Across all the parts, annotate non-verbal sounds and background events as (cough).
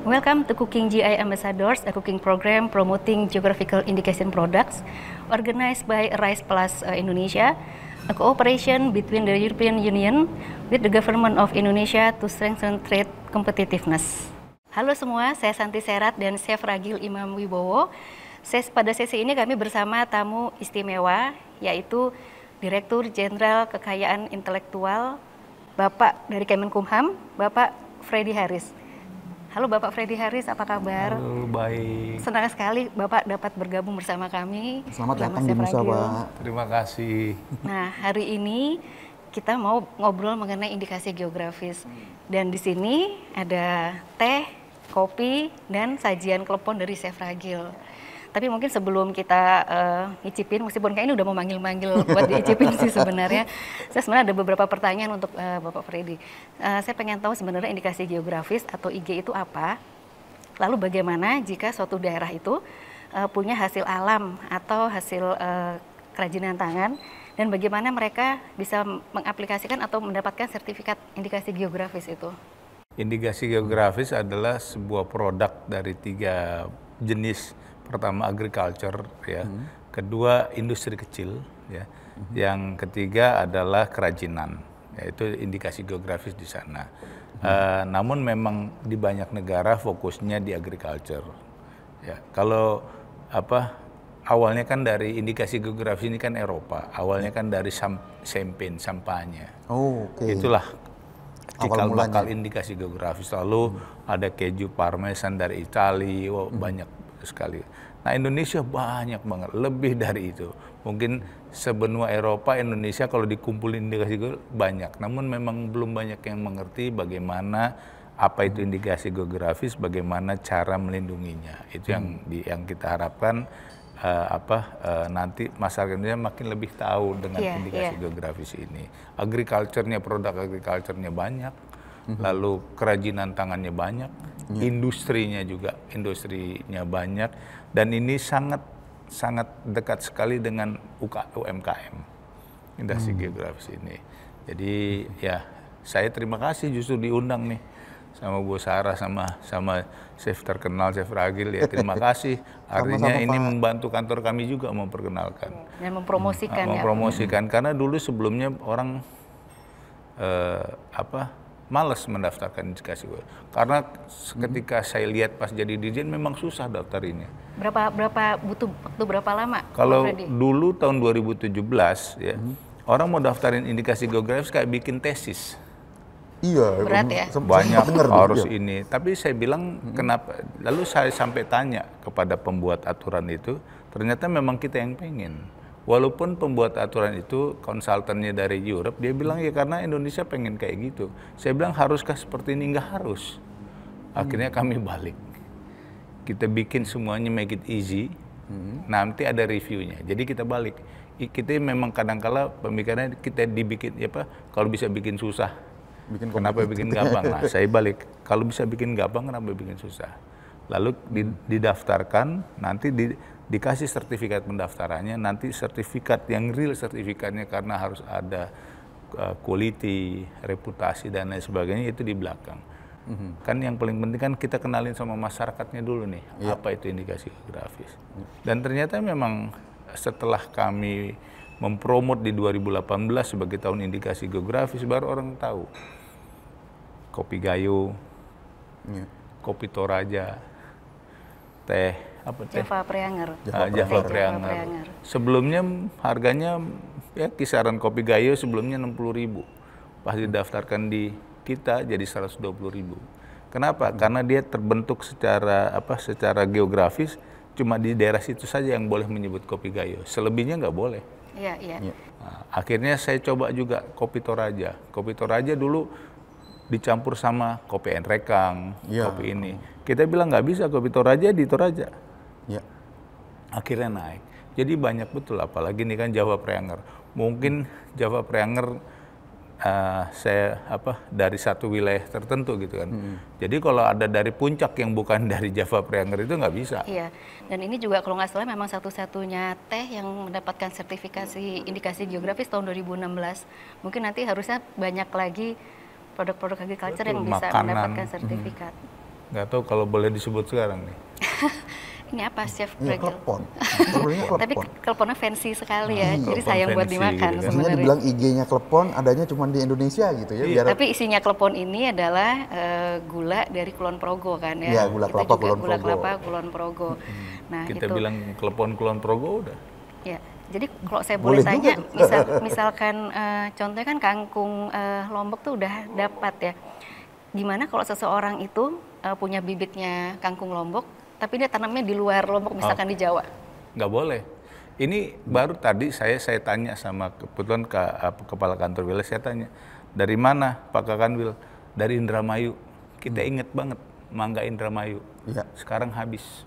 Welcome to Cooking GI Ambassadors, a cooking program promoting geographical indication products organized by Rice Plus uh, Indonesia, a cooperation between the European Union with the government of Indonesia to strengthen trade competitiveness. Halo semua, saya Santi Serat dan Chef Ragil Imam Wibowo. Ses, pada sesi ini kami bersama tamu istimewa yaitu Direktur Jenderal Kekayaan Intelektual Bapak dari Kemenkumham, Bapak Freddy Harris. Halo Bapak Freddy Haris, apa kabar? Halo, baik. Senang sekali Bapak dapat bergabung bersama kami. Selamat, Selamat datang di Musa, Pak. Terima kasih. Nah, hari ini kita mau ngobrol mengenai indikasi geografis. Dan di sini ada teh, kopi, dan sajian klepon dari Chef Ragil. Tapi mungkin sebelum kita uh, eh, icipin, meskipun kayak ini udah mau manggil-manggil buat diicipin sih sebenarnya. Saya sebenarnya ada beberapa pertanyaan untuk uh, Bapak Freddy. Uh, saya pengen tahu sebenarnya indikasi geografis atau IG itu apa? Lalu bagaimana jika suatu daerah itu uh, punya hasil alam atau hasil uh, kerajinan tangan dan bagaimana mereka bisa mengaplikasikan atau mendapatkan sertifikat indikasi geografis itu? Indikasi geografis adalah sebuah produk dari tiga jenis pertama agriculture ya hmm. kedua industri kecil ya hmm. yang ketiga adalah kerajinan yaitu indikasi geografis di sana hmm. uh, namun memang di banyak negara fokusnya di agriculture ya kalau apa awalnya kan dari indikasi geografis ini kan Eropa awalnya kan dari sempin sampahnya oh, okay. itulah cikal bakal indikasi geografis lalu hmm. ada keju parmesan dari Italia hmm. banyak sekali. Nah Indonesia banyak banget, lebih dari itu. Mungkin sebenua Eropa, Indonesia kalau dikumpulin indikasi geografi banyak. Namun memang belum banyak yang mengerti bagaimana apa itu indikasi geografis, bagaimana cara melindunginya. Itu hmm. yang di, yang kita harapkan uh, apa uh, nanti masyarakat Indonesia makin lebih tahu dengan yeah, indikasi yeah. geografis ini. Agriculture-nya, produk agriculture-nya banyak Mm-hmm. lalu kerajinan tangannya banyak, yeah. industrinya juga industrinya banyak, dan ini sangat sangat dekat sekali dengan UK, UMKM industri hmm. geografis ini. Jadi hmm. ya saya terima kasih justru diundang nih sama Bu Sarah sama sama chef terkenal chef Ragil ya terima (laughs) kasih artinya sama -sama, ini membantu kantor kami juga memperkenalkan dan ya, mempromosikan mempromosikan hmm. Ya. karena dulu sebelumnya orang eh, apa males mendaftarkan indikasi gue. Karena hmm. ketika saya lihat pas jadi dirjen memang susah daftarinnya. Berapa berapa butuh waktu berapa lama? Kalau dulu tahun 2017 ya, -hmm. orang mau daftarin indikasi geografis kayak bikin tesis. Iya, berat ya. Banyak bener harus iya. ini. Tapi saya bilang hmm. kenapa? Lalu saya sampai tanya kepada pembuat aturan itu, ternyata memang kita yang pengen. Walaupun pembuat aturan itu konsultannya dari Europe, dia bilang ya karena Indonesia pengen kayak gitu. Saya bilang haruskah seperti ini? Enggak harus. Akhirnya hmm. kami balik. Kita bikin semuanya make it easy. Hmm. Nanti ada reviewnya. Jadi kita balik. Kita memang kadang kadangkala pemikirannya kita dibikin ya apa? Kalau bisa bikin susah. Bikin kenapa bikin gampang? Nah, saya (laughs) balik. Kalau bisa bikin gampang, kenapa bikin susah? Lalu hmm. didaftarkan, nanti di dikasih sertifikat pendaftarannya, nanti sertifikat yang real sertifikatnya karena harus ada uh, quality, reputasi dan lain sebagainya itu di belakang. Mm -hmm. Kan yang paling penting kan kita kenalin sama masyarakatnya dulu nih, yeah. apa itu indikasi geografis. Iya. Dan ternyata memang setelah kami mempromot di 2018 sebagai tahun indikasi geografis baru orang tahu. Kopi gayu yeah. kopi Toraja, teh apa teh? Java Preanger. Java, ah, Preanger. Java Preanger. Sebelumnya harganya ya kisaran kopi gayo sebelumnya 60.000. Pas hmm. didaftarkan di kita jadi 120.000. Kenapa? Karena dia terbentuk secara apa? Secara geografis cuma di daerah situ saja yang boleh menyebut kopi gayo. Selebihnya nggak boleh. Iya, iya. Ya. Nah, akhirnya saya coba juga kopi Toraja. Kopi Toraja dulu dicampur sama kopi enrekang, ya. kopi ini. Kita bilang nggak bisa kopi Toraja di Toraja akhirnya naik. Jadi banyak betul, apalagi ini kan Jawa Preanger. Mungkin Jawa Preanger uh, eh, saya apa dari satu wilayah tertentu gitu kan. Hmm. Jadi kalau ada dari puncak yang bukan dari Java Prianger itu nggak bisa. Iya. Dan ini juga kalau nggak salah memang satu-satunya teh yang mendapatkan sertifikasi indikasi geografis tahun 2016. Mungkin nanti harusnya banyak lagi produk-produk agriculture yang bisa makanan. mendapatkan hmm. sertifikat. Hmm. Nggak tahu kalau boleh disebut sekarang nih. (laughs) ini apa chef ya, klepon. (laughs) Tapi kleponnya fancy sekali ya, hmm. jadi sayang buat dimakan gitu kan. sebenarnya. dibilang IG-nya klepon adanya cuma di Indonesia gitu ya. Iya. Biar... Tapi isinya klepon ini adalah uh, gula dari kulon progo kan ya. Iya, gula kelapa kulon gula progo. kelapa kulon progo. Hmm. Nah, kita itu. bilang klepon kulon progo udah. Ya. Jadi kalau saya boleh, boleh tanya, misal, (laughs) misalkan uh, contohnya kan kangkung uh, lombok tuh udah dapat ya. Gimana kalau seseorang itu uh, punya bibitnya kangkung lombok, tapi dia tanamnya di luar Lombok misalkan okay. di oh. Jawa? Nggak boleh. Ini baru tadi saya saya tanya sama kebetulan ke, ke eh, kepala kantor wilayah saya tanya dari mana Pak Kakanwil dari Indramayu. Kita hmm. inget banget mangga Indramayu. Ya. Sekarang habis hmm.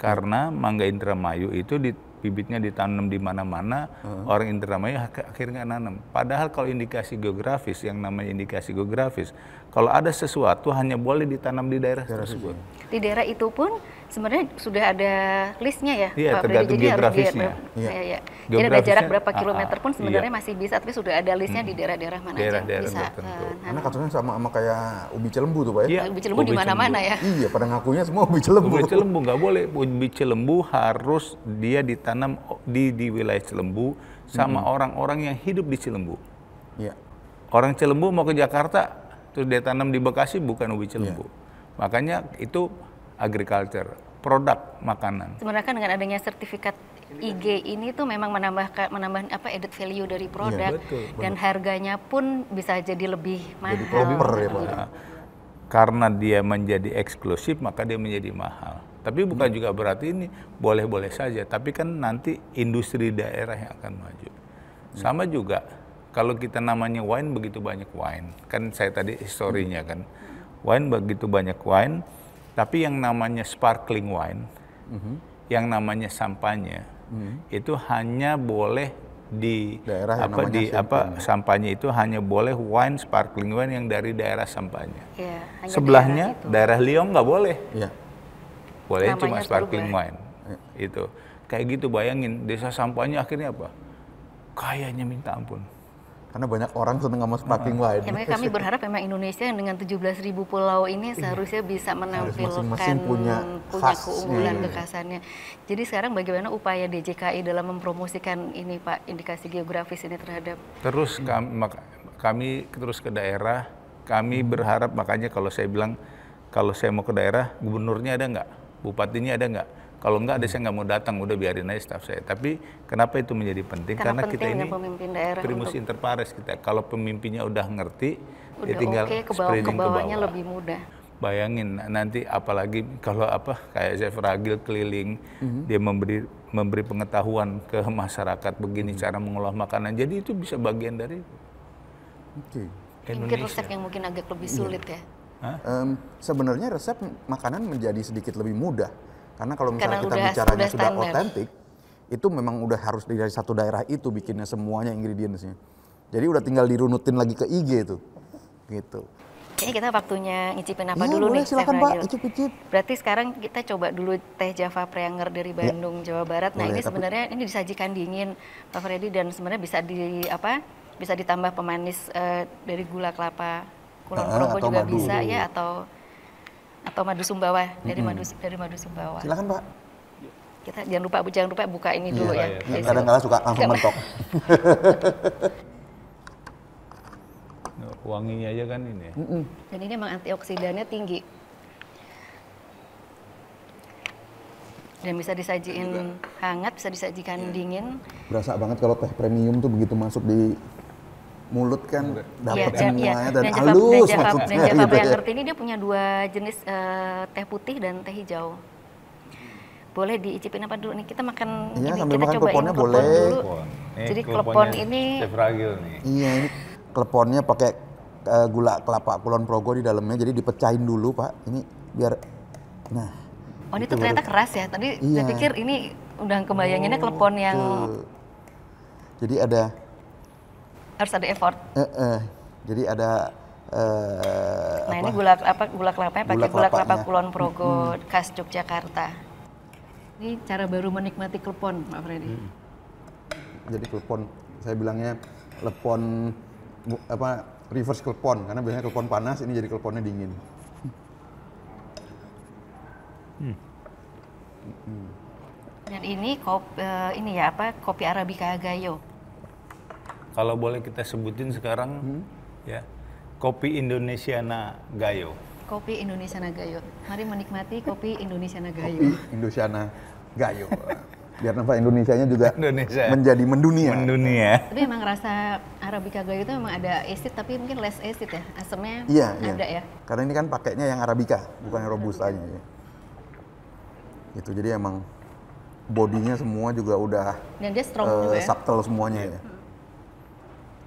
karena mangga Indramayu itu di, bibitnya ditanam di mana-mana, hmm. orang Indramayu akhirnya nanam. Padahal kalau indikasi geografis yang namanya indikasi geografis, kalau ada sesuatu hanya boleh ditanam di daerah, daerah tersebut. Di daerah itu pun sebenarnya sudah ada listnya ya, iya, Pak tergantung Jadi geografisnya. Harus iya. Ya, ya. Geografisnya, Jadi ada jarak berapa aa, ah, kilometer ah, pun sebenarnya iya. masih bisa, tapi sudah ada listnya hmm. di daerah-daerah mana daerah -daerah aja bisa. Tertentu. Eh, Karena nah, nah. katanya sama sama kayak ubi celembu tuh Pak ya. Iya, ubi celembu di mana-mana ya. Iya, pada ngakunya semua ubi celembu. Ubi celembu nggak boleh. Ubi celembu harus dia ditanam di di wilayah Cilembu sama hmm. orang-orang hmm. yang hidup di Cilembu. Iya. Orang Cilembu mau ke Jakarta terus dia tanam di Bekasi bukan ubi iya. cilembu, Yeah. Makanya itu agriculture, produk makanan. Sebenarnya kan dengan adanya sertifikat IG ini tuh memang menambah menambah apa added value dari iya, produk ya, dan betul. harganya pun bisa jadi lebih mahal. Jadi proper ya Pak. Gitu. Nah, karena dia menjadi eksklusif maka dia menjadi mahal. Tapi bukan hmm. juga berarti ini boleh-boleh saja, tapi kan nanti industri daerah yang akan maju. Hmm. Sama juga kalau kita namanya wine begitu banyak wine kan saya tadi historinya kan wine begitu banyak wine tapi yang namanya sparkling wine mm -hmm. yang namanya sampahnya mm -hmm. itu hanya boleh di daerah apa di apa sampahnya itu hanya boleh wine sparkling wine yang dari daerah sampahnya. Ya, Sebelahnya daerah, daerah Lyon nggak boleh. Ya. Boleh cuma sparkling wine. Ya. Itu kayak gitu bayangin desa sampahnya akhirnya apa? Kayaknya minta ampun karena banyak orang seneng sama sparkling wine. Ya, karena kami berharap memang Indonesia yang dengan ribu pulau ini iya. seharusnya bisa menampilkan masing -masing punya, punya keunggulan kekhasannya. Jadi sekarang bagaimana upaya DJKI dalam mempromosikan ini Pak indikasi geografis ini terhadap Terus kami, kami terus ke daerah, kami berharap makanya kalau saya bilang kalau saya mau ke daerah, gubernurnya ada nggak, bupatinya ada nggak, kalau enggak ada saya nggak mau datang, udah biarin aja staff saya. Tapi kenapa itu menjadi penting? Karena, Karena penting kita ya ini pemimpin daerah primus untuk... inter pares kita. Kalau pemimpinnya udah ngerti, ya udah ya tinggal okay, ke bawah, ke bawah. lebih mudah. Bayangin nah, nanti apalagi kalau apa kayak saya fragil keliling, mm-hmm. dia memberi memberi pengetahuan ke masyarakat begini mm-hmm. cara mengolah makanan. Jadi itu bisa bagian dari okay. Mungkin resep yang mungkin agak lebih iya. sulit yeah. ya. Um, sebenarnya resep makanan menjadi sedikit lebih mudah karena kalau misalnya Karena kita udah, bicaranya sudah otentik, itu memang udah harus dari satu daerah itu bikinnya semuanya ingredientsnya. Jadi udah tinggal dirunutin lagi ke IG itu. Gitu. Ini kita waktunya ngicipin apa iya, dulu boleh, nih? silakan Pak, icip-icip. Berarti sekarang kita coba dulu teh Java Preanger dari iya. Bandung, ya. Jawa Barat. Nah, boleh, ini tapi... sebenarnya ini disajikan dingin, Pak Freddy dan sebenarnya bisa di apa? Bisa ditambah pemanis uh, dari gula kelapa. Kulon uh, juga madu. bisa ya atau atau madu sumbawa dari madu dari madu sumbawa. Silakan Pak. Kita jangan lupa jangan lupa buka ini iya, dulu yeah. ya. Iya. Kadang-kadang suka langsung mentok. (laughs) Wanginya aja kan ini. Mm -mm. Dan ini emang antioksidannya tinggi. dan bisa disajikan iya. hangat, bisa disajikan dingin. Berasa banget kalau teh premium tuh begitu masuk di mulut kan dapat ya, semuanya dan, dan halus dan maksudnya. Dan Java gitu yang ya. ngerti ini dia punya dua jenis uh, teh putih dan teh hijau. Boleh diicipin apa dulu nih? Kita makan ya, ini kita makan cobain boleh. dulu. Klepon. Jadi klepon ini nih. Iya, ini kleponnya pakai uh, gula kelapa kulon progo di dalamnya. Jadi dipecahin dulu, Pak. Ini biar nah. Oh, ini tuh ternyata baru. keras ya. Tadi iya. saya pikir ini udah kebayanginnya oh, klepon yang tuh. Jadi ada harus ada effort. Uh, uh. Jadi ada uh, Nah, apa? ini gula apa gula kelapanya pakai gula kelapa Kulon Progo hmm. khas Yogyakarta. Ini cara baru menikmati klepon, Pak Freddy. Hmm. Jadi klepon, saya bilangnya klepon apa reverse klepon karena biasanya klepon panas ini jadi kleponnya dingin. Hmm. Dan ini kopi, eh, ini ya apa kopi Arabica Gayo kalau boleh kita sebutin sekarang hmm? ya kopi na Gayo. Kopi na Gayo. Mari menikmati kopi na Gayo. Kopi na Gayo. Biar nampak Indonesianya juga Indonesia. menjadi mendunia. Mendunia. Tapi emang rasa Arabica Gayo itu memang ada acid tapi mungkin less acid ya. Asamnya iya, ada iya. ya. Karena ini kan pakainya yang Arabica, bukan yang Robustanya. Ya. Itu jadi emang bodinya semua juga udah Dan dia strong uh, juga ya. subtle semuanya ya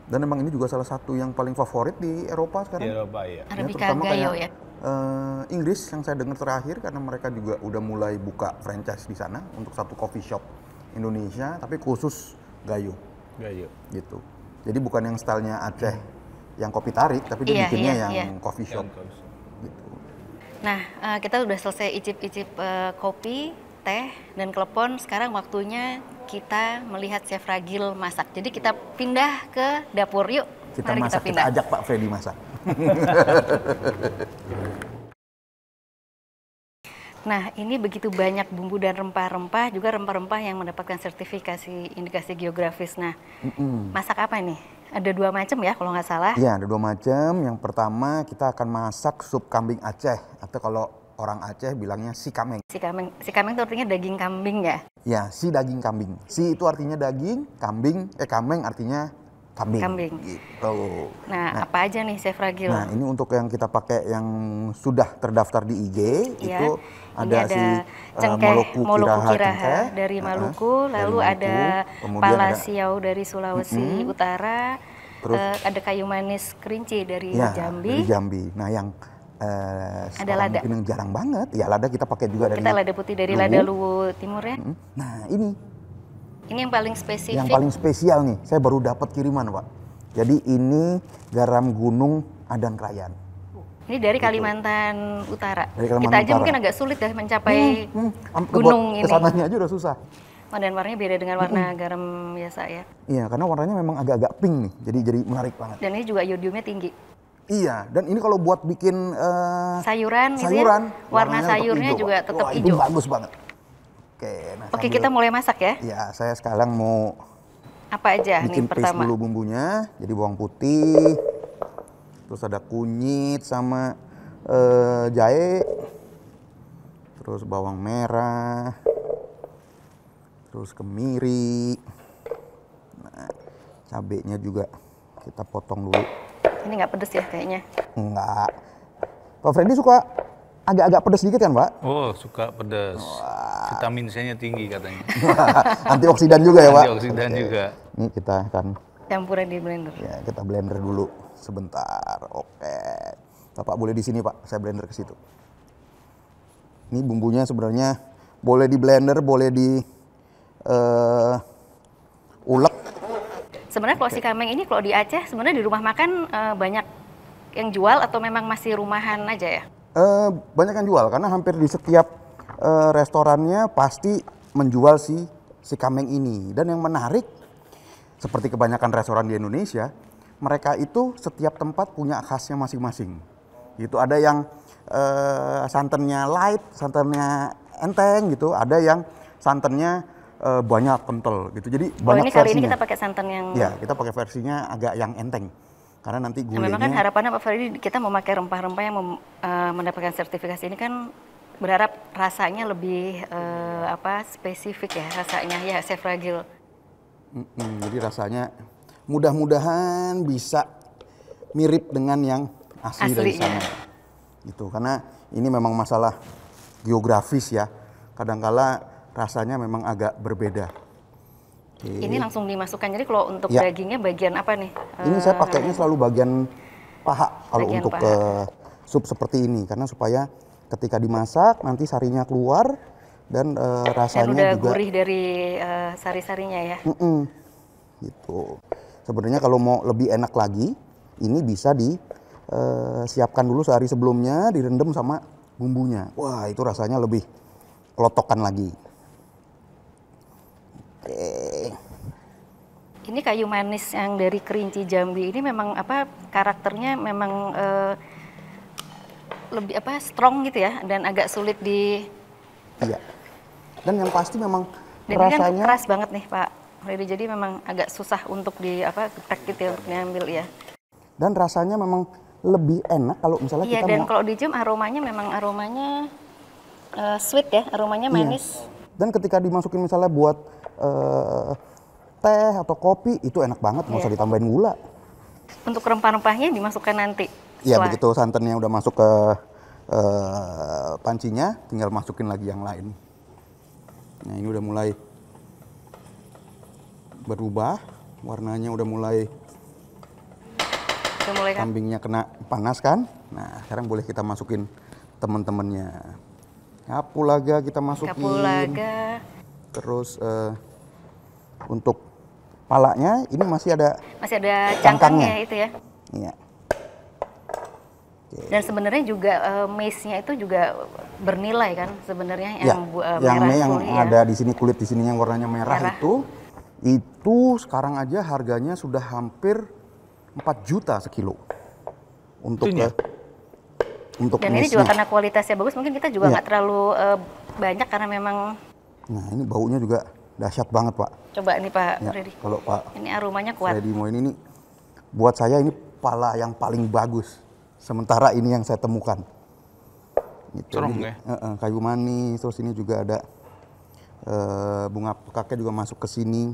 dan memang ini juga salah satu yang paling favorit di Eropa sekarang. Di Eropa iya. Ya, terutama Gayo, kayak ya? Uh, Inggris yang saya dengar terakhir karena mereka juga udah mulai buka franchise di sana untuk satu coffee shop Indonesia tapi khusus Gayo. Gayo. Gitu. Jadi bukan yang stylenya Aceh yang kopi tarik tapi dia iya, bikinnya iya, yang iya. coffee shop. Yang Gitu. Nah, uh, kita udah selesai icip-icip uh, kopi, teh dan klepon. Sekarang waktunya kita melihat Chef Ragil masak. Jadi kita pindah ke dapur yuk. Kita Mari masak, kita, kita ajak Pak Freddy masak. (laughs) Nah, ini begitu banyak bumbu dan rempah-rempah, juga rempah-rempah yang mendapatkan sertifikasi indikasi geografis. Nah, mm -mm. masak apa ini Ada dua macam ya, kalau nggak salah. Iya, ada dua macam. Yang pertama kita akan masak sup kambing Aceh atau kalau orang Aceh bilangnya si kameng. Si kameng, si kameng itu artinya daging kambing ya? Ya, si daging kambing. Si itu artinya daging, kambing, eh kameng artinya kambing. Kambing. Gitu. Nah, nah apa aja nih Chef Ragil? Nah, ini untuk yang kita pakai yang sudah terdaftar di IG ya, itu ada, ada si eh, cengkeh, uh, Moloku, Moloku Kiraha, Kiraha cengkeh, dari Maluku, uh, lalu dari ada Maluku, ada, dari Sulawesi mm -hmm. Utara. Terus uh, ada kayu manis kerinci dari ya, Jambi. Dari Jambi. Nah, yang Uh, ada lada. Mungkin yang jarang banget. Ya lada kita pakai juga dari lada putih dari Luwu. lada Luwu Timur ya. Nah ini. Ini yang paling spesifik. Yang paling spesial nih. Saya baru dapat kiriman pak. Jadi ini garam gunung Adan Krayan. Ini dari Kalimantan Itu. Utara. Dari Kalimantan kita aja Utara. mungkin agak sulit dah ya mencapai hmm, hmm. gunung ini. Kesananya aja udah susah. Oh, dan warnanya beda dengan warna -hmm. garam biasa ya? Iya, karena warnanya memang agak-agak pink nih, jadi jadi menarik banget. Dan ini juga yodiumnya tinggi. Iya, dan ini kalau buat bikin uh, sayuran, gitu ya? sayuran, ya? warna sayurnya tetap juga tetap hijau. Itu bagus banget. Oke, nah Oke, kita mulai masak ya. Iya, saya sekarang mau apa aja bikin nih bulu pertama? dulu bumbunya. Jadi bawang putih, terus ada kunyit sama uh, jahe, terus bawang merah, terus kemiri. Nah, cabenya juga kita potong dulu. Ini nggak pedes ya kayaknya? Nggak. Pak Freddy suka agak-agak pedes sedikit kan, Pak? Oh, suka pedes. Wah. Vitamin C-nya tinggi katanya. (laughs) Antioksidan juga ya, Pak? Antioksidan okay. juga. Ini kita akan campurin di blender. Ya, kita blender dulu sebentar. Oke. Bapak boleh di sini, Pak. Saya blender ke situ. Ini bumbunya sebenarnya boleh di blender, boleh di uh, ulek Sebenarnya kalau okay. si kameng ini kalau di Aceh sebenarnya di rumah makan uh, banyak yang jual atau memang masih rumahan aja ya? Uh, banyak yang jual karena hampir di setiap uh, restorannya pasti menjual si si kameng ini. Dan yang menarik seperti kebanyakan restoran di Indonesia, mereka itu setiap tempat punya khasnya masing-masing. Gitu ada yang uh, santannya light, santannya enteng gitu, ada yang santannya uh, banyak kental gitu. Jadi oh, banyak ini kali ini kita pakai santan yang Ya, kita pakai versinya agak yang enteng. Karena nanti gulainya nah, Memang kan harapannya Pak Ferdi kita mau pakai rempah-rempah yang mem, uh, mendapatkan sertifikasi ini kan berharap rasanya lebih uh, apa spesifik ya rasanya ya chef fragile. Mm -mm, jadi rasanya mudah-mudahan bisa mirip dengan yang asli Aslinya. dari sana. Gitu karena ini memang masalah geografis ya. Kadangkala rasanya memang agak berbeda. Ini, ini langsung dimasukkan. Jadi kalau untuk ya. dagingnya bagian apa nih? Ini saya eh, pakainya selalu bagian paha bagian kalau untuk paha. ke eh, sup seperti ini karena supaya ketika dimasak nanti sarinya keluar dan uh, rasanya dan juga gurih dari uh, sari-sarinya ya. Mm -mm. Gitu. Sebenarnya kalau mau lebih enak lagi, ini bisa disiapkan dulu sehari sebelumnya, direndam sama bumbunya. Wah, itu rasanya lebih kelotokan lagi. Oke. Ini kayu manis yang dari Kerinci Jambi ini memang apa karakternya memang eh, lebih apa strong gitu ya dan agak sulit di Iya. Dan yang pasti memang dan rasanya ini kan keras banget nih, Pak. Jadi memang agak susah untuk di apa ketek gitu ya untuk diambil ya. Dan rasanya memang lebih enak kalau misalnya iya, kita dan mau... kalau dicium aromanya memang aromanya uh, sweet ya, aromanya iya. manis. Iya. Dan ketika dimasukin misalnya buat uh, teh atau kopi itu enak banget nggak yeah. usah ditambahin gula. Untuk rempah-rempahnya dimasukkan nanti. Iya begitu santannya udah masuk ke uh, pancinya, tinggal masukin lagi yang lain. Nah ini udah mulai berubah, warnanya udah mulai. Kan? Kambingnya kena panas kan? Nah sekarang boleh kita masukin teman-temannya. Kapulaga kita masukin. Kapulaga. Terus uh, untuk palanya ini masih ada masih ada cangkangnya, itu ya. Iya. Okay. Dan sebenarnya juga uh, eh, mesnya itu juga bernilai kan sebenarnya iya, yang ya, uh, yang merah yang ya. ada di sini kulit di sini yang warnanya merah, merah itu itu sekarang aja harganya sudah hampir 4 juta sekilo untuk eh, untuk Dan ini juga karena kualitasnya bagus mungkin kita juga iya. nggak ya. terlalu uh, banyak karena memang Nah, ini baunya juga dahsyat banget pak. Coba ini Pak ya, Freddy. Kalau Pak. Ini aromanya kuat. Freddy mau ini buat saya ini pala yang paling bagus. Sementara ini yang saya temukan. Gitu. Strong ya? Uh, kayu manis, terus ini juga ada uh, bunga pekaknya juga masuk ke sini.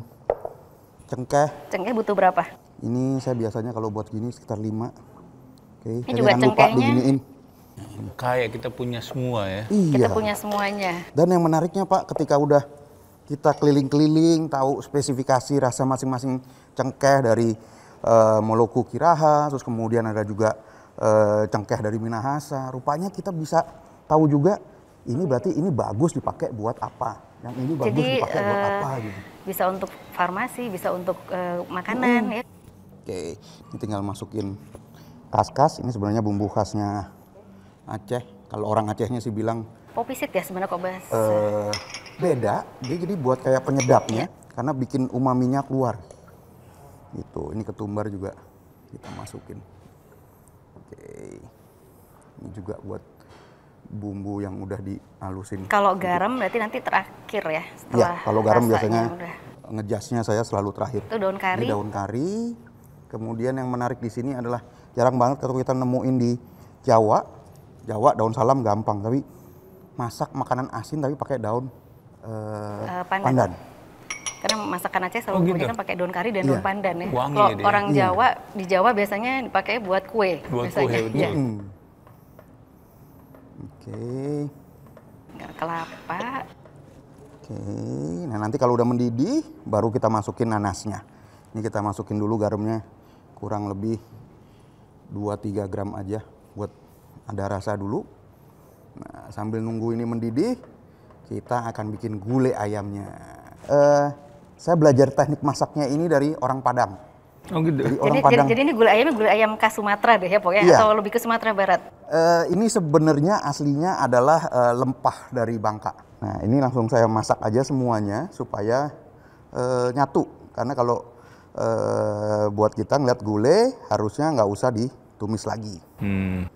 Cengkeh. Cengkeh butuh berapa? Ini saya biasanya kalau buat gini sekitar lima Oke, okay. ini saya juga jangan Kayak kita punya semua ya. Iya. Kita punya semuanya. Dan yang menariknya Pak, ketika udah kita keliling-keliling tahu spesifikasi rasa masing-masing cengkeh dari e, Moloku Kiraha, terus kemudian ada juga e, cengkeh dari Minahasa. Rupanya kita bisa tahu juga ini berarti ini bagus dipakai buat apa, yang ini bagus Jadi, dipakai e, buat eh, apa gitu. Bisa untuk farmasi, bisa untuk e, makanan hmm. ya. Oke, ini tinggal masukin kas-kas. Ini sebenarnya bumbu khasnya Aceh. Kalau orang Acehnya sih bilang popisit ya sebenarnya kok bahas. E, beda dia jadi buat kayak penyedapnya karena bikin umaminya keluar gitu ini ketumbar juga kita masukin oke ini juga buat bumbu yang udah dihalusin kalau garam berarti nanti terakhir ya iya, setelah ya, kalau garam biasanya ngejasnya saya selalu terakhir itu daun kari ini daun kari kemudian yang menarik di sini adalah jarang banget kalau kita nemuin di Jawa Jawa daun salam gampang tapi masak makanan asin tapi pakai daun Eh, eh, pandan. pandan. Karena masakan Aceh selalu oh, gitu. pakai daun kari dan yeah. pandan ya. Kalau ya orang iya. Jawa yeah. di Jawa biasanya dipakai buat kue. Buat biasanya. kue, ya. Mm. Oke. Okay. Kelapa. Oke, okay. nah nanti kalau udah mendidih, baru kita masukin nanasnya. Ini kita masukin dulu garamnya kurang lebih 2-3 gram aja buat ada rasa dulu. Nah, sambil nunggu ini mendidih, kita akan bikin gulai ayamnya. Uh, saya belajar teknik masaknya ini dari orang Padang. Oh gitu. Jadi, orang jadi, Padang. Jadi, ini gulai ayamnya gulai ayam khas Sumatera deh ya pokoknya iya. atau lebih ke Sumatera Barat. Uh, ini sebenarnya aslinya adalah uh, lempah dari Bangka. Nah ini langsung saya masak aja semuanya supaya uh, nyatu karena kalau uh, buat kita ngeliat gulai harusnya nggak usah ditumis lagi. Hmm.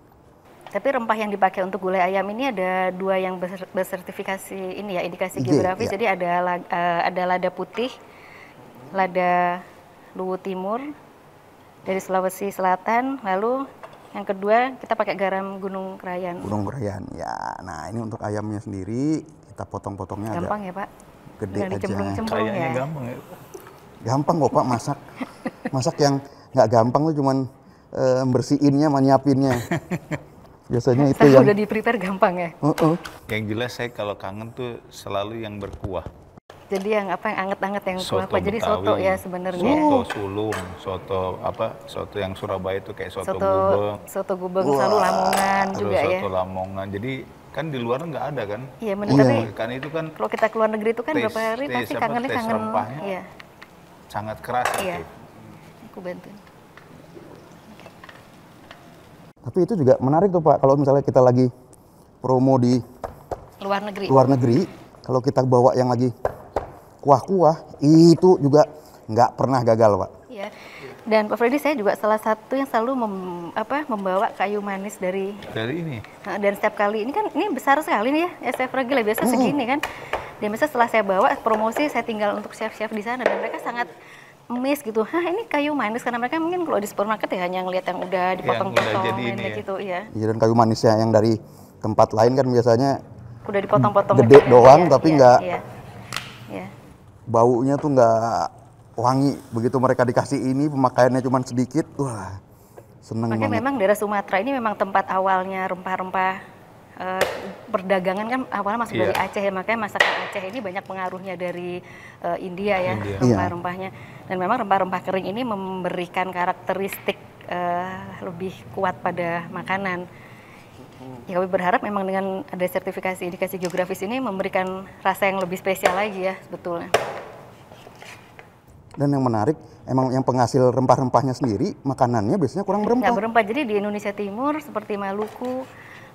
Tapi rempah yang dipakai untuk gulai ayam ini ada dua yang bersertifikasi ini ya indikasi iya, geografis. Yeah, Jadi ada uh, ada lada putih, lada Luwu Timur dari Sulawesi Selatan, lalu yang kedua kita pakai garam Gunung Krayan. Gunung Krayan, ya. Nah ini untuk ayamnya sendiri kita potong-potongnya agak. Gampang ya Pak. Gede Gak aja. Kayaknya ya. gampang ya. Gampang kok Pak masak. masak yang nggak gampang tuh cuman eh, bersihinnya, menyiapinnya. (laughs) biasanya (laughs) itu yang udah di prepare gampang ya uh -uh. yang jelas saya kalau kangen tuh selalu yang berkuah jadi yang apa yang anget-anget yang soto kuah jadi soto ya sebenarnya soto sulung soto apa soto yang Surabaya itu kayak soto, soto gubeng soto gubeng selalu Lamongan Aduh, juga soto ya soto Lamongan jadi kan di luar nggak ada kan iya benar iya. tapi kan itu kan kalau kita keluar negeri itu kan tes, berapa hari tes, pasti kangennya kangen rempahnya iya. sangat keras iya. aku bantu. Tapi itu juga menarik tuh Pak, kalau misalnya kita lagi promo di luar negeri. Luar negeri, kalau kita bawa yang lagi kuah-kuah, itu juga nggak pernah gagal Pak. Iya. Dan Pak Freddy saya juga salah satu yang selalu mem, apa, membawa kayu manis dari dari ini. Dan setiap kali ini kan ini besar sekali nih ya, SF ya, lah biasa segini kan. Dan biasa setelah saya bawa promosi saya tinggal untuk chef-chef di sana dan mereka sangat miss gitu, hah ini kayu manis karena mereka mungkin kalau di supermarket ya hanya ngelihat yang udah iya, dipotong-potong ya. gitu ya. Iya dan kayu manisnya yang dari tempat lain kan biasanya udah dipotong-potong gede ya. doang ya, tapi enggak iya, ya, ya. baunya tuh enggak wangi begitu mereka dikasih ini pemakaiannya cuma sedikit wah seneng Makanya banget. memang daerah Sumatera ini memang tempat awalnya rempah-rempah Eh, perdagangan kan awalnya ah, masuk yeah. dari Aceh ya makanya masakan Aceh ini banyak pengaruhnya dari uh, India ya rempah-rempahnya iya. dan memang rempah-rempah kering ini memberikan karakteristik uh, lebih kuat pada makanan. Ya, kami berharap memang dengan ada sertifikasi indikasi geografis ini memberikan rasa yang lebih spesial lagi ya sebetulnya. Dan yang menarik, emang yang penghasil rempah-rempahnya sendiri, makanannya biasanya kurang berempah. Nggak berempah, jadi di Indonesia Timur seperti Maluku,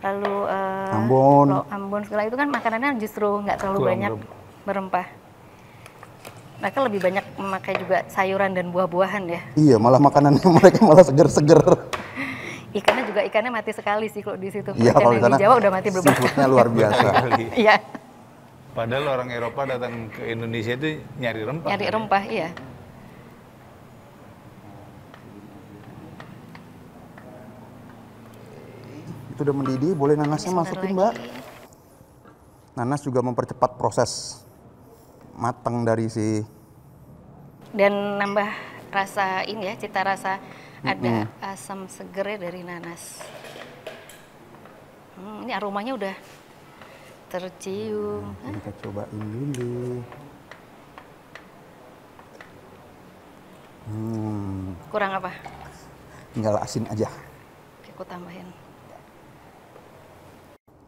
lalu uh, eh, Ambon. Ambon segala itu kan makanannya justru nggak terlalu Kurang banyak berempah. Mereka lebih banyak memakai juga sayuran dan buah-buahan ya. Iya, malah makanannya (laughs) mereka malah seger-seger. (laughs) ikannya juga ikannya mati sekali sih kalau di situ. Iya, kalau di Jawa udah mati belum? luar (laughs) biasa. Iya. Padahal orang Eropa datang ke Indonesia itu nyari rempah. Nyari rempah, iya. begitu udah mendidih, boleh nanasnya masukin, lagi. Mbak. Nanas juga mempercepat proses matang dari si dan nambah rasa ini ya, cita rasa hmm ada asam segernya dari nanas. Hmm, ini aromanya udah tercium. Nah, kita cobain dulu. Hmm. Kurang apa? Tinggal asin aja. Oke, aku tambahin.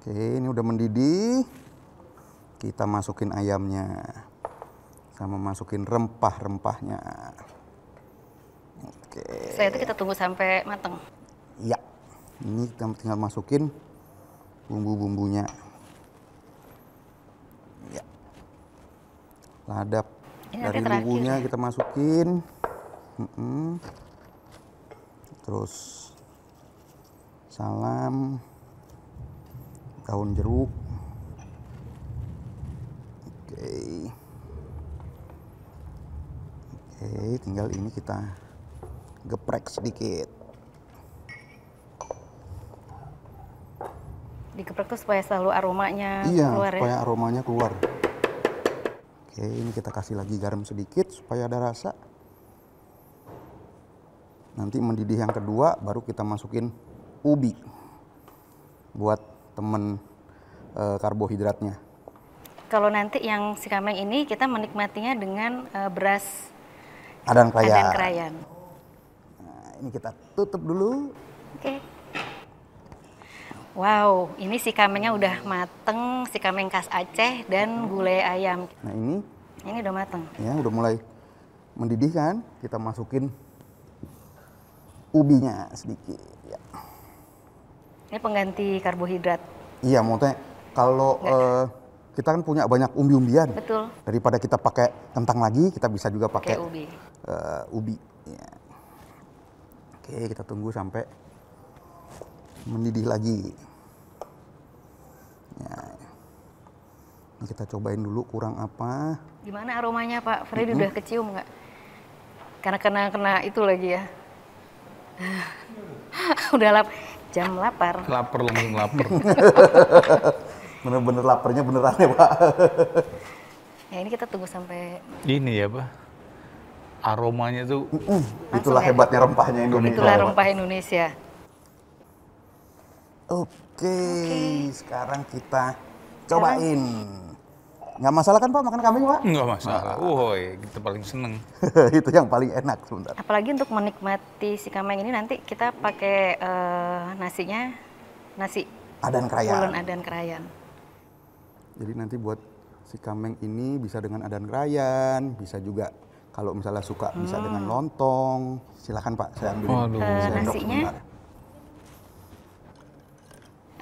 Oke, ini udah mendidih. Kita masukin ayamnya. Sama masukin rempah-rempahnya. Oke. Setelah itu kita tunggu sampai matang. Ya. Ini kita tinggal masukin bumbu-bumbunya. Ya. Ladap. Ini Dari bumbunya ya. kita masukin. Mm -mm. Terus salam daun jeruk oke oke tinggal ini kita geprek sedikit digeprek tuh supaya selalu aromanya iya, keluar ya? supaya ya? aromanya keluar oke ini kita kasih lagi garam sedikit supaya ada rasa nanti mendidih yang kedua baru kita masukin ubi buat teman e, eh, karbohidratnya. Kalau nanti yang si kambing ini kita menikmatinya dengan e, beras adan krayan. Adan krayan. Nah, ini kita tutup dulu. Oke. Okay. Wow, ini si kambingnya udah mateng, si kambing khas Aceh dan gulai ayam. Nah ini? Ini udah mateng. Ya, udah mulai mendidih kan. Kita masukin ubinya sedikit. Ini pengganti karbohidrat. Iya, maksudnya kalau uh, kita kan punya banyak umbi-umbian. Betul. Daripada kita pakai kentang lagi, kita bisa juga pakai ubi. Uh, ubi. Ya. Oke, kita tunggu sampai mendidih lagi. Ya. Ini kita cobain dulu kurang apa. Gimana aromanya Pak? Freddy mm -hmm. udah kecium nggak? Karena kena kena itu lagi ya. (laughs) udah lap jam lapar. Lapar langsung lapar. (laughs) Bener-bener laparnya beneran ya Pak. ya ini kita tunggu sampai. Ini ya Pak. Aromanya tuh. Mm -mm. Itulah ya, hebatnya rempahnya Indonesia. Itulah rempah Indonesia. Oke, okay. okay. sekarang kita cobain. Sekarang Nggak masalah kan Pak makan kambing Pak? Nggak masalah. Woi, kita paling seneng. (laughs) itu yang paling enak sebentar. Apalagi untuk menikmati si kambing ini nanti kita pakai uh, nasinya nasi adan krayan. bulan adan krayan. Jadi nanti buat si kambing ini bisa dengan adan krayan, bisa juga kalau misalnya suka hmm. bisa dengan hmm. lontong. silakan Pak, saya ambil. Aduh. Uh, nasinya. Sebentar.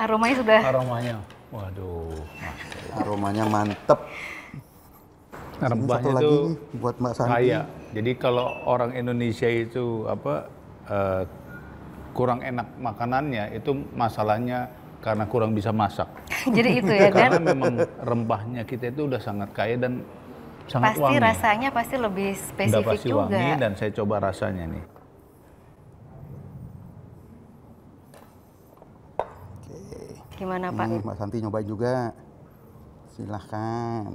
Aromanya sudah. Aromanya. Waduh. Aromanya mantep. Rempahnya itu buat Mbak Santi. Kaya. Jadi kalau orang Indonesia itu apa uh, kurang enak makanannya itu masalahnya karena kurang bisa masak. (laughs) Jadi itu ya (laughs) kan? memang rempahnya kita itu udah sangat kaya dan sangat pasti wangi. rasanya pasti lebih spesifik pasti juga. wangi dan saya coba rasanya nih. Gimana Pak? Hmm, Mbak Santi nyobain juga. Silahkan.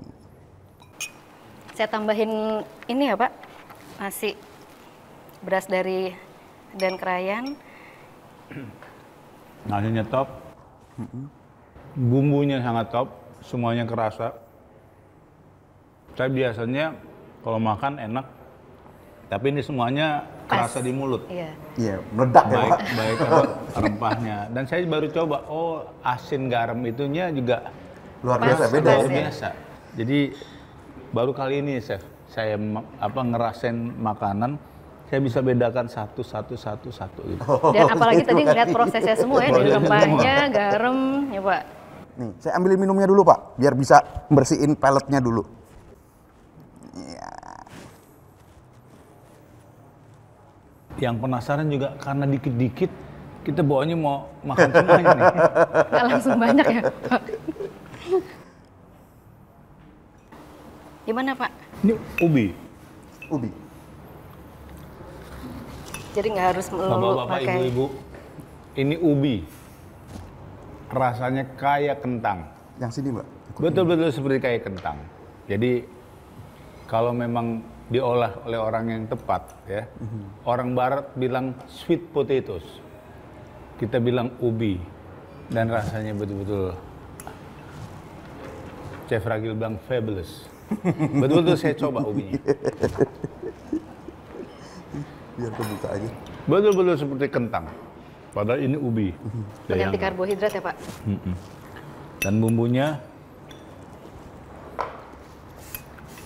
Saya tambahin ini ya Pak, nasi beras dari dan kerayan. Nasinya top. Bumbunya sangat top, semuanya kerasa. Saya biasanya kalau makan enak, tapi ini semuanya kerasa Pas. di mulut. Iya. Iya, meledak baik, ya, Pak. Baik baik, rempahnya. Dan saya baru coba, oh asin garam itunya juga luar biasa, beda. Ya? Luar biasa. Jadi baru kali ini chef saya apa ngerasain makanan saya bisa bedakan satu satu satu satu gitu. Oh, Dan apalagi tadi ngeliat prosesnya semua ya, dari rempahnya, garam, ya pak. Nih, saya ambil minumnya dulu pak, biar bisa bersihin peletnya dulu. Iya. Yang penasaran juga karena dikit-dikit kita bawanya mau makan semuanya nih. (laughs) langsung banyak ya, Pak. Gimana, Pak? Ini ubi. Ubi. Jadi nggak harus melulu Bapak-bapak, pakai... ibu-ibu, ini ubi. Rasanya kayak kentang. Yang sini, Mbak? Betul-betul seperti kayak kentang. Jadi, kalau memang diolah oleh orang yang tepat, ya, mm-hmm. orang Barat bilang sweet potatoes kita bilang ubi dan rasanya betul-betul Chef Ragil bilang fabulous. (laughs) Betul-betul saya coba ubinya. Biar kebuka aja. Betul-betul seperti kentang. Padahal ini ubi. Pengganti karbohidrat ya Pak? Dan bumbunya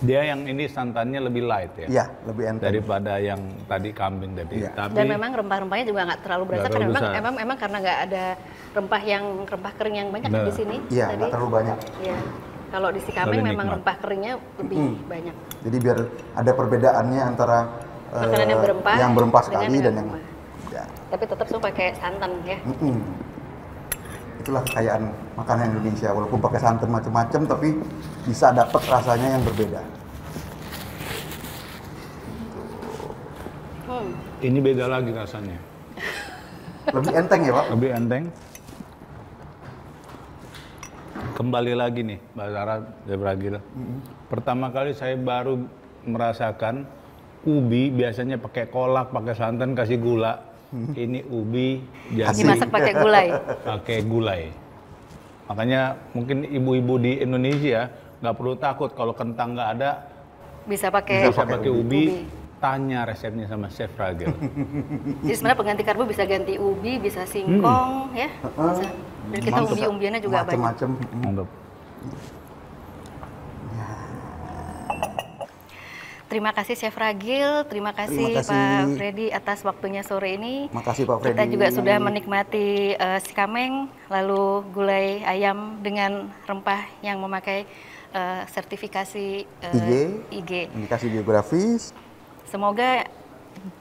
Dia yang ini santannya lebih light ya. Iya, lebih enteng. Daripada yang tadi kambing tadi. Ya. Tapi, Dan memang rempah-rempahnya juga nggak terlalu berasa karena memang, emang memang karena nggak ada rempah yang rempah kering yang banyak nah. di sini. Iya, nggak terlalu banyak. Iya. Kalau di Sikameng memang nikmat. rempah keringnya lebih hmm. banyak. Jadi biar ada perbedaannya antara makanan yang eh, berempah, yang berempah sekali dengan dan yang ya. tapi tetap suka pakai santan ya. Mm -mm. Itulah kekayaan makanan Indonesia walaupun pakai santan macam-macam tapi bisa dapat rasanya yang berbeda. Ini beda lagi rasanya. Lebih enteng ya Pak? Lebih enteng. Kembali lagi nih Mbak Zara dari Bragil. Mm -hmm. Pertama kali saya baru merasakan ubi biasanya pakai kolak, pakai santan, kasih gula. Mm -hmm. Ini ubi jadi dimasak pakai gulai. Pakai gulai. Makanya mungkin ibu-ibu di Indonesia nggak perlu takut kalau kentang nggak ada bisa pakai bisa pakai ubi, ubi tanya resepnya sama Chef Ragel. (laughs) Jadi sebenarnya pengganti karbo bisa ganti ubi, bisa singkong, hmm. ya. Bisa. Dan kita umbi-umbiannya juga macem -macem. banyak. Macam-macam. Hmm. Ya. Terima kasih Chef Ragil, terima kasih, terima kasih. Pak Freddy atas waktunya sore ini. Makasih Pak Freddy. Kita juga sudah menikmati uh, kameng, lalu gulai ayam dengan rempah yang memakai uh, sertifikasi uh, eh, IG, IG, indikasi geografis, Semoga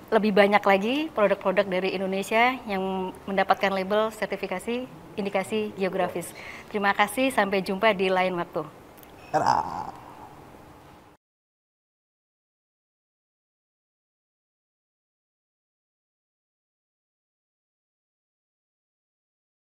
lebih banyak lagi produk-produk dari Indonesia yang mendapatkan label sertifikasi indikasi geografis. Terima kasih, sampai jumpa di lain waktu.